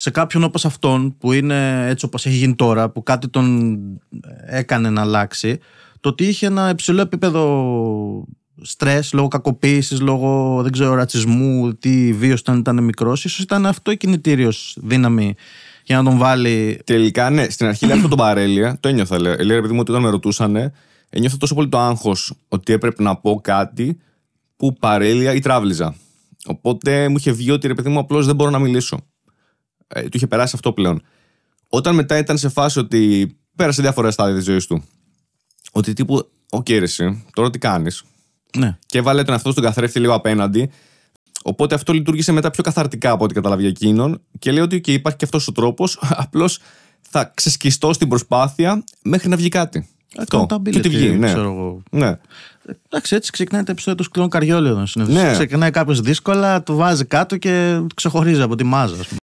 σε κάποιον όπως αυτόν που είναι έτσι όπως έχει γίνει τώρα που κάτι τον ε, έκανε να αλλάξει το ότι είχε ένα υψηλό επίπεδο στρες λόγω κακοποίησης, λόγω δεν ξέρω, ρατσισμού, τι βίος ήταν, ήταν μικρός ίσως ήταν αυτό η κινητήριος δύναμη για να τον βάλει... Τελικά ναι, στην αρχή λέει αυτό τον παρέλεια, το ένιωθα λέω, ε, λέει επειδή μου όταν με ρωτούσανε ένιωθα τόσο πολύ το άγχος ότι έπρεπε να πω κάτι που παρέλεια ή τράβλιζα. Οπότε μου είχε βγει ότι ρε παιδί μου απλώς δεν μπορώ να μιλήσω ε, του είχε περάσει αυτό πλέον. Όταν μετά ήταν σε φάση ότι πέρασε διάφορα στάδια της ζωής του, ότι τύπου, ο κύριε, τώρα τι κάνεις. Ναι. Και έβαλε τον αυτό στον καθρέφτη λίγο απέναντι. Οπότε αυτό λειτουργήσε μετά πιο καθαρτικά από ό,τι καταλαβεί εκείνον και λέει ότι και υπάρχει και αυτός ο τρόπος, απλώς θα ξεσκιστώ στην προσπάθεια μέχρι να βγει κάτι. Ε, αυτό. Και τι βγει, ναι. Ξέρω εγώ. ναι. Εντάξει, έτσι ξεκινάει το επεισόδιο του σκληρών καριόλων. Ναι. Ξεκινάει κάποιος δύσκολα, το βάζει κάτω και ξεχωρίζει από τη μάζα.